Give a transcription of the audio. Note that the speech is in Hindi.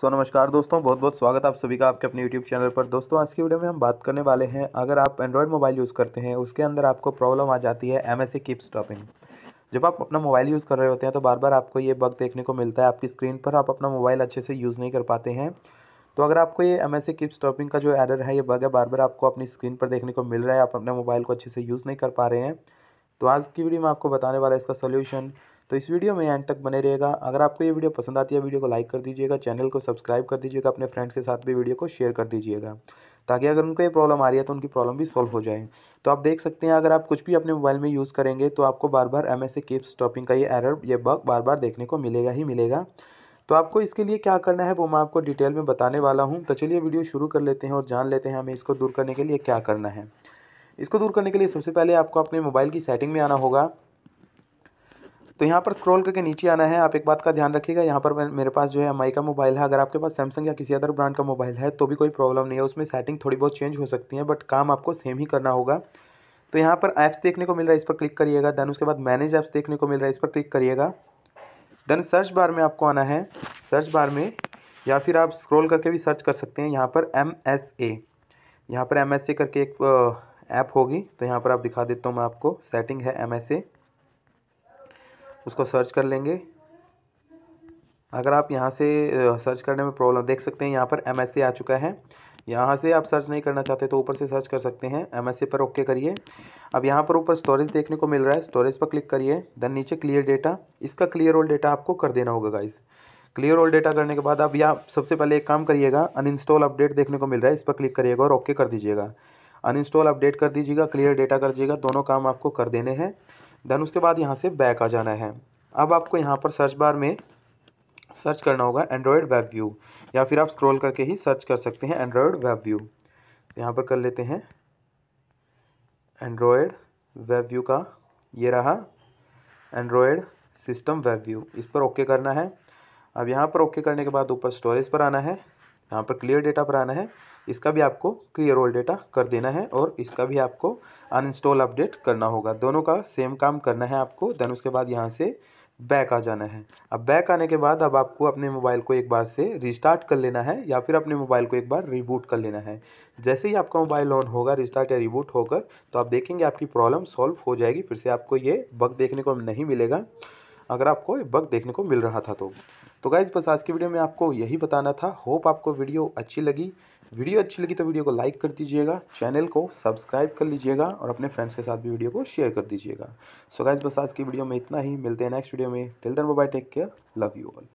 सो नमस्कार दोस्तों बहुत बहुत स्वागत आप सभी का आपके अपने यूट्यूब चैनल पर दोस्तों आज की वीडियो में हम बात करने वाले हैं अगर आप एंड्रॉयड मोबाइल यूज़ करते हैं उसके अंदर आपको प्रॉब्लम आ जाती है एम एस कीप स्टॉपिंग जब आप अपना मोबाइल यूज़ कर रहे होते हैं तो बार बार आपको ये बग देखने को मिलता है आपकी स्क्रीन पर आप अपना मोबाइल अच्छे से यूज़ नहीं कर पाते हैं तो अगर आपको ये एम एस कीप स्टॉपिंग का जो एरर है ये बग है बार बार आपको अपनी स्क्रीन पर देखने को मिल रहा है आप अपने मोबाइल को अच्छे से यूज़ नहीं कर पा रहे हैं तो आज की वीडियो में आपको बताने वाला इसका सोल्यूशन तो इस वीडियो में एंड तक बने रहेगा अगर आपको ये वीडियो पसंद आती है वीडियो को लाइक कर दीजिएगा चैनल को सब्सक्राइब कर दीजिएगा अपने फ्रेंड्स के साथ भी वीडियो को शेयर कर दीजिएगा ताकि अगर उनको ये प्रॉब्लम आ रही है तो उनकी प्रॉब्लम भी सॉल्व हो जाए तो आप देख सकते हैं अगर आप कुछ भी अपने मोबाइल में यूज़ करेंगे तो आपको बार बार एम एस कीप स्टॉपिंग का ये एरर ये बग बार बार देखने को मिलेगा ही मिलेगा तो आपको इसके लिए क्या करना है वो मैं आपको डिटेल में बताने वाला हूँ तो चलिए वीडियो शुरू कर लेते हैं और जान लेते हैं हमें इसको दूर करने के लिए क्या करना है इसको दूर करने के लिए सबसे पहले आपको अपने मोबाइल की सेटिंग में आना होगा तो यहाँ पर स्क्रॉल करके नीचे आना है आप एक बात का ध्यान रखिएगा यहाँ पर मेरे पास जो है एम का मोबाइल है अगर आपके पास सैमसंग या किसी अदर ब्रांड का मोबाइल है तो भी कोई प्रॉब्लम नहीं है उसमें सेटिंग थोड़ी बहुत चेंज हो सकती है बट काम आपको सेम ही करना होगा तो यहाँ पर ऐप्स देखने को मिल रहा है इस पर क्लिक करिएगा देन उसके बाद मैनेज ऐप्स देखने को मिल रहा है इस पर क्लिक करिएगा देन सर्च बार में आपको आना है सर्च बार में या फिर आप स्क्रॉल करके भी सर्च कर सकते हैं यहाँ पर एम एस ए यहाँ पर एम एस ए करके एक ऐप होगी तो यहाँ पर आप दिखा देता हूँ मैं आपको सेटिंग है एम एस ए उसको सर्च कर लेंगे अगर आप यहाँ से सर्च करने में प्रॉब्लम देख सकते हैं यहाँ पर एम आ चुका है यहाँ से आप सर्च नहीं करना चाहते तो ऊपर से सर्च कर सकते हैं एम पर ओके करिए अब यहाँ पर ऊपर स्टोरेज देखने को मिल रहा है स्टोरेज पर क्लिक करिए देन नीचे क्लियर डेटा इसका क्लियर ऑल डेटा आपको कर देना होगा गाइस क्लियर ऑल डेटा करने के बाद अब या सबसे पहले एक काम करिएगा अनइंस्टॉल अपडेट देखने को मिल रहा है इस पर क्लिक करिएगा और ओके कर दीजिएगा अनइंस्टॉल अपडेट कर दीजिएगा क्लियर डेटा कर दीजिएगा दोनों काम आपको कर देने हैं देन उसके बाद यहाँ से बैक आ जाना है अब आपको यहाँ पर सर्च बार में सर्च करना होगा एंड्रॉयड वेब व्यू या फिर आप स्क्रॉल करके ही सर्च कर सकते हैं एंड्रॉयड वेब व्यू यहाँ पर कर लेते हैं एंड्रॉयड वेब व्यू का ये रहा एंड्रॉयड सिस्टम वेब व्यू इस पर ओके करना है अब यहाँ पर ओके करने के बाद ऊपर स्टोरेज पर आना है यहाँ पर क्लियर डेटा पर आना है इसका भी आपको क्लियर ऑल डेटा कर देना है और इसका भी आपको अनइंस्टॉल अपडेट करना होगा दोनों का सेम काम करना है आपको देन उसके बाद यहाँ से बैक आ जाना है अब बैक आने के बाद अब आपको अपने मोबाइल को एक बार से रिस्टार्ट कर लेना है या फिर अपने मोबाइल को एक बार रिबूट कर लेना है जैसे ही आपका मोबाइल ऑन होगा रिस्टार्ट या रिबूट होकर तो आप देखेंगे आपकी प्रॉब्लम सॉल्व हो जाएगी फिर से आपको ये बग देखने को नहीं मिलेगा अगर आपको ये बग देखने को मिल रहा था तो तो गाइज़ बस आज की वीडियो में आपको यही बताना था होप आपको वीडियो अच्छी लगी वीडियो अच्छी लगी तो वीडियो को लाइक कर दीजिएगा चैनल को सब्सक्राइब कर लीजिएगा और अपने फ्रेंड्स के साथ भी वीडियो को शेयर कर दीजिएगा सो गाइज बस आज की वीडियो में इतना ही मिलते हैं नेक्स्ट वीडियो में till then bye take care love you all